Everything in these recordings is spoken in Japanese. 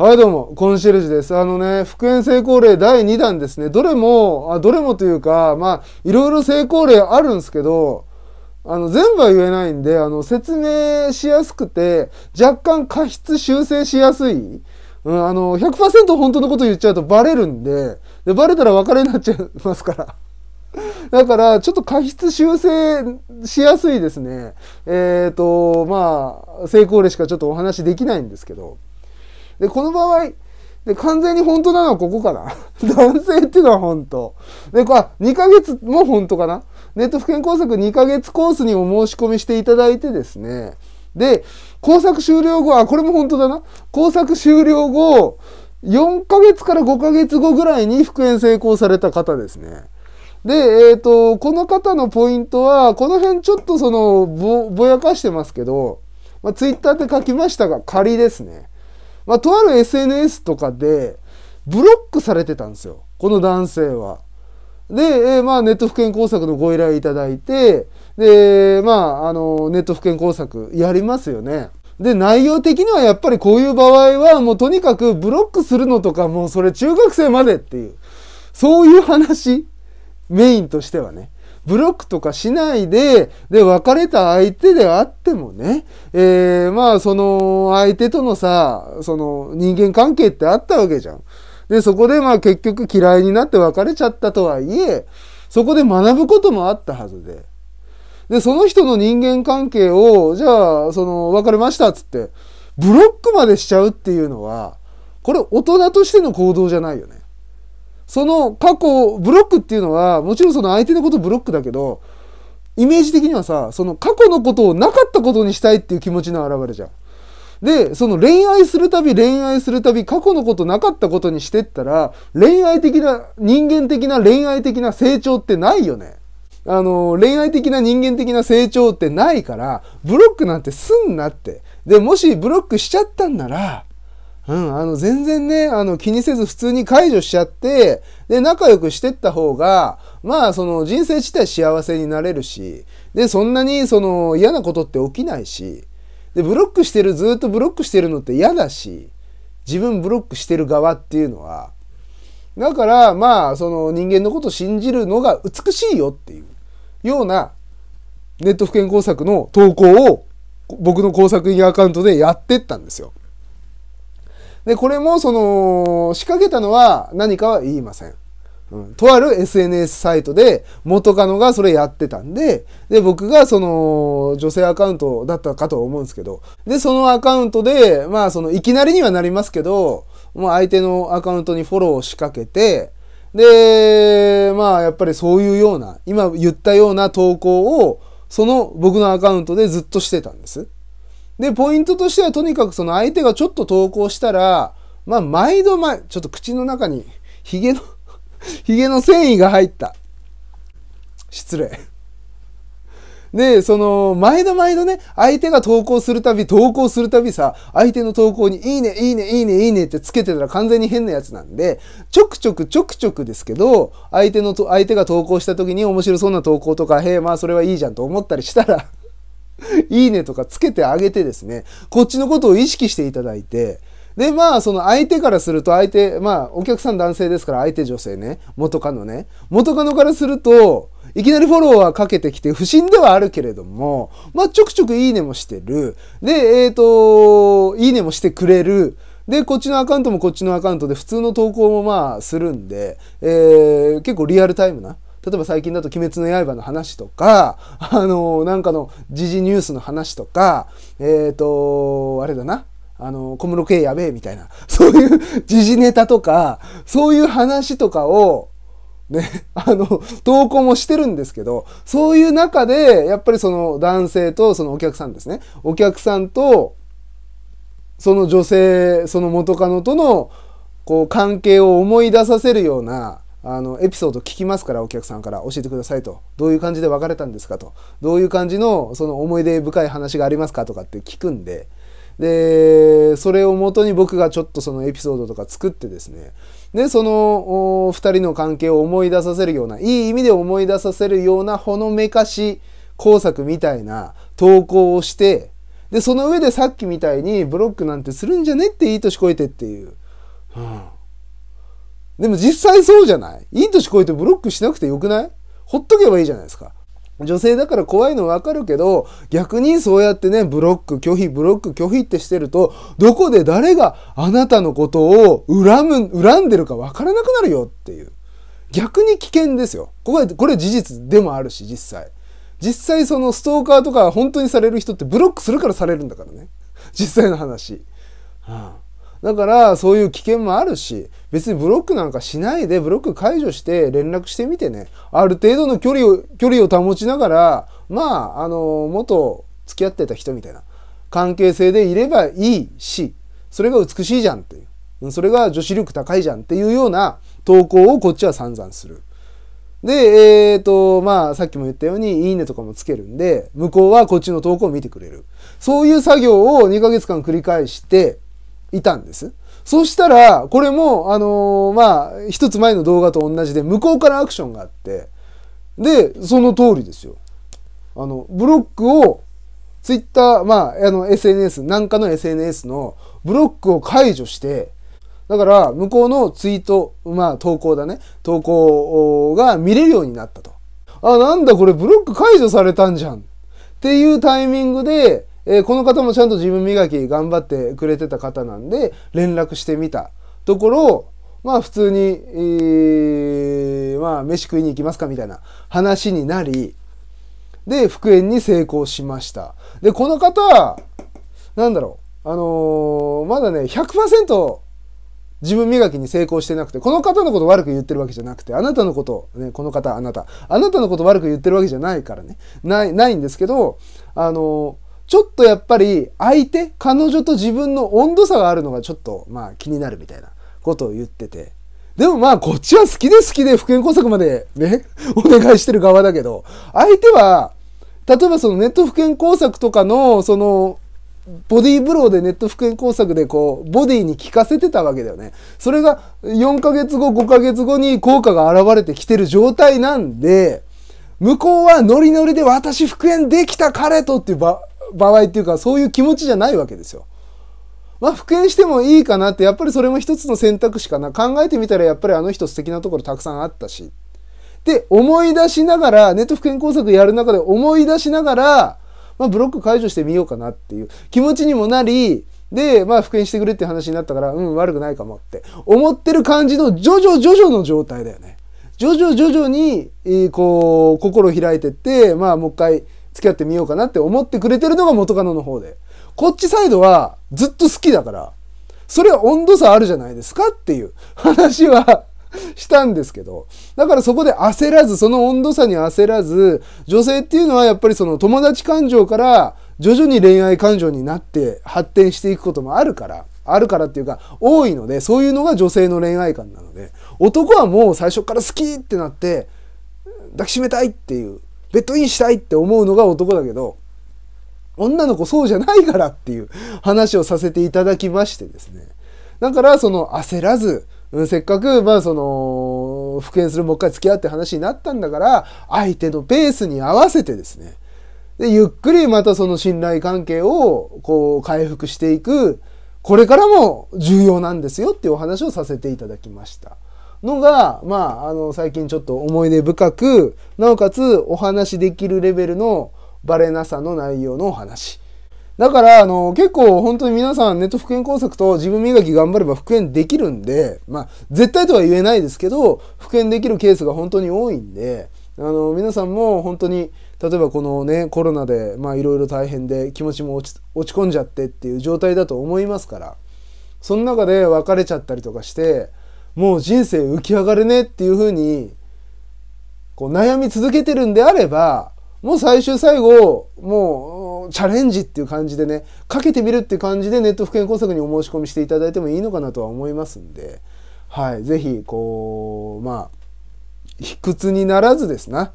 はいどうも、コンシェルジュです。あのね、復縁成功例第2弾ですね。どれも、あどれもというか、まあ、いろいろ成功例あるんですけど、あの、全部は言えないんで、あの、説明しやすくて、若干過失修正しやすい。うん、あの、100%本当のこと言っちゃうとバレるんで、で、バレたら別れになっちゃいますから。だから、ちょっと過失修正しやすいですね。えっ、ー、と、まあ、成功例しかちょっとお話できないんですけど。で、この場合、で、完全に本当なのはここかな。男性っていうのは本当。で、これ、2ヶ月も本当かな。ネット不健工作2ヶ月コースにお申し込みしていただいてですね。で、工作終了後、あ、これも本当だな。工作終了後、4ヶ月から5ヶ月後ぐらいに復縁成功された方ですね。で、えっ、ー、と、この方のポイントは、この辺ちょっとその、ぼ、ぼやかしてますけど、まあ、ツイッターって書きましたが、仮ですね。まあ、とある SNS とかで、ブロックされてたんですよ。この男性は。で、えまあ、ネット不健工作のご依頼いただいて、で、まあ、あの、ネット不健工作やりますよね。で、内容的にはやっぱりこういう場合は、もうとにかくブロックするのとか、もうそれ中学生までっていう、そういう話、メインとしてはね。ブロックとかしないで、で、別れた相手であってもね、えー、まあ、その、相手とのさ、その、人間関係ってあったわけじゃん。で、そこでまあ結局嫌いになって別れちゃったとはいえ、そこで学ぶこともあったはずで。で、その人の人間関係を、じゃあ、その、別れましたっつって、ブロックまでしちゃうっていうのは、これ大人としての行動じゃないよね。その過去、ブロックっていうのは、もちろんその相手のことブロックだけど、イメージ的にはさ、その過去のことをなかったことにしたいっていう気持ちの表れじゃん。で、その恋愛するたび恋愛するたび過去のことなかったことにしてったら、恋愛的な、人間的な恋愛的な成長ってないよね。あの、恋愛的な人間的な成長ってないから、ブロックなんてすんなって。で、もしブロックしちゃったんなら、うん、あの全然ねあの気にせず普通に解除しちゃってで仲良くしてった方がまあその人生自体幸せになれるしでそんなにその嫌なことって起きないしでブロックしてるずっとブロックしてるのって嫌だし自分ブロックしてる側っていうのはだからまあその人間のこと信じるのが美しいよっていうようなネット不健工作の投稿を僕の工作員アカウントでやってったんですよ。で、これもその、仕掛けたのは何かは言いません。うん、とある SNS サイトで元カノがそれやってたんで、で、僕がその女性アカウントだったかと思うんですけど、で、そのアカウントで、まあそのいきなりにはなりますけど、まあ相手のアカウントにフォローを仕掛けて、で、まあやっぱりそういうような、今言ったような投稿を、その僕のアカウントでずっとしてたんです。で、ポイントとしてはとにかくその相手がちょっと投稿したら、まあ、毎度毎、ちょっと口の中に、ヒゲの ヒゲの繊維が入った。失礼。で、その、毎度毎度ね、相手が投稿するたび、投稿するたびさ、相手の投稿に、いいね、いいね、いいね、いいねってつけてたら完全に変なやつなんで、ちょくちょくちょくちょくですけど、相手のと、相手が投稿した時に面白そうな投稿とか、へえ、まあそれはいいじゃんと思ったりしたら いいねとかつけてあげてですね、こっちのことを意識していただいて、で、まあ、その相手からすると、相手、まあ、お客さん男性ですから、相手女性ね、元カノね、元カノからすると、いきなりフォローはかけてきて、不審ではあるけれども、まあ、ちょくちょくいいねもしてる。で、えっ、ー、と、いいねもしてくれる。で、こっちのアカウントもこっちのアカウントで、普通の投稿もまあ、するんで、えー、結構リアルタイムな。例えば最近だと鬼滅の刃の話とか、あのー、なんかの時事ニュースの話とか、えっ、ー、と、あれだな、あの、小室圭やべえみたいな、そういう時事ネタとか、そういう話とかを、ね、あの、投稿もしてるんですけど、そういう中で、やっぱりその男性とそのお客さんですね、お客さんと、その女性、その元カノとの、こう、関係を思い出させるような、あのエピソード聞きますからお客さんから教えてくださいとどういう感じで別れたんですかとどういう感じのその思い出深い話がありますかとかって聞くんででそれをもとに僕がちょっとそのエピソードとか作ってですねでその2人の関係を思い出させるようないい意味で思い出させるようなほのめかし工作みたいな投稿をしてでその上でさっきみたいにブロックなんてするんじゃねっていい年越えてっていう。でも実際そうじゃないいい年こえてブロックしなくてよくないほっとけばいいじゃないですか。女性だから怖いのわかるけど、逆にそうやってね、ブロック拒否、ブロック拒否ってしてると、どこで誰があなたのことを恨む、恨んでるかわからなくなるよっていう。逆に危険ですよ。これ、これ事実でもあるし、実際。実際そのストーカーとか本当にされる人ってブロックするからされるんだからね。実際の話。はあだからそういう危険もあるし別にブロックなんかしないでブロック解除して連絡してみてねある程度の距離を距離を保ちながらまああの元付き合ってた人みたいな関係性でいればいいしそれが美しいじゃんっていうそれが女子力高いじゃんっていうような投稿をこっちは散々する。で、えっ、ー、と、まあ、さっきも言ったように、いいねとかもつけるんで、向こうはこっちの投稿を見てくれる。そういう作業を2ヶ月間繰り返して、いたんです。そしたら、これも、あのー、まあ、一つ前の動画と同じで、向こうからアクションがあって、で、その通りですよ。あの、ブロックを、ツイッター、まあ、あの、SNS、なんかの SNS のブロックを解除して、だから、向こうのツイート、まあ、投稿だね。投稿が見れるようになったと。あ、なんだこれ、ブロック解除されたんじゃん。っていうタイミングで、えー、この方もちゃんと自分磨き頑張ってくれてた方なんで連絡してみたところまあ普通に、えー、まあ飯食いに行きますかみたいな話になりで復縁に成功しましたでこの方なんだろうあのー、まだね100%自分磨きに成功してなくて、この方のこと悪く言ってるわけじゃなくて、あなたのこと、ね、この方、あなた、あなたのこと悪く言ってるわけじゃないからね、ない、ないんですけど、あのーちょっとやっぱり相手、彼女と自分の温度差があるのがちょっとまあ気になるみたいなことを言ってて。でもまあこっちは好きで好きで復縁工作までね、お願いしてる側だけど、相手は、例えばそのネット復縁工作とかの、その、ボディーブローでネット復縁工作でこう、ボディに効かせてたわけだよね。それが4ヶ月後、5ヶ月後に効果が現れてきてる状態なんで、向こうはノリノリで私復縁できた彼とっていう場場合っていうか、そういう気持ちじゃないわけですよ。まあ、復縁してもいいかなって、やっぱりそれも一つの選択肢かな。考えてみたら、やっぱりあの人素敵なところたくさんあったし。で、思い出しながら、ネット復縁工作やる中で思い出しながら、まあ、ブロック解除してみようかなっていう気持ちにもなり、で、まあ、復縁してくれって話になったから、うん、悪くないかもって。思ってる感じの、徐々徐々の状態だよね。徐々徐々に、こう、心を開いてって、まあ、もう一回、付き合ってみようかなって思ってくれてるのが元カノの方で。こっちサイドはずっと好きだから、それは温度差あるじゃないですかっていう 話はしたんですけど。だからそこで焦らず、その温度差に焦らず、女性っていうのはやっぱりその友達感情から徐々に恋愛感情になって発展していくこともあるから、あるからっていうか多いので、そういうのが女性の恋愛観なので、男はもう最初から好きってなって、抱きしめたいっていうベッドインしたいって思うのが男だけど、女の子そうじゃないからっていう話をさせていただきましてですね。だから、その焦らず、せっかく、まあその、復縁するもう一回付き合って話になったんだから、相手のペースに合わせてですね、で、ゆっくりまたその信頼関係を、こう、回復していく、これからも重要なんですよっていうお話をさせていただきました。のが、まあ、あの、最近ちょっと思い出深く、なおかつお話しできるレベルのバレなさの内容のお話。だから、あの、結構本当に皆さんネット復元工作と自分磨き頑張れば復元できるんで、まあ、絶対とは言えないですけど、復元できるケースが本当に多いんで、あの、皆さんも本当に、例えばこのね、コロナで、まあ、いろいろ大変で気持ちも落ち込んじゃってっていう状態だと思いますから、その中で別れちゃったりとかして、もう人生浮き上がれねっていうふうにこう悩み続けてるんであればもう最終最後もうチャレンジっていう感じでねかけてみるっていう感じでネット不健工作にお申し込みしていただいてもいいのかなとは思いますんで、はい、ぜひこうまあ卑屈にならずですな、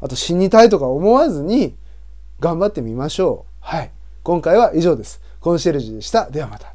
あと死にたいとか思わずに頑張ってみましょう。はい。今回は以上です。コンシェルジュでした。ではまた。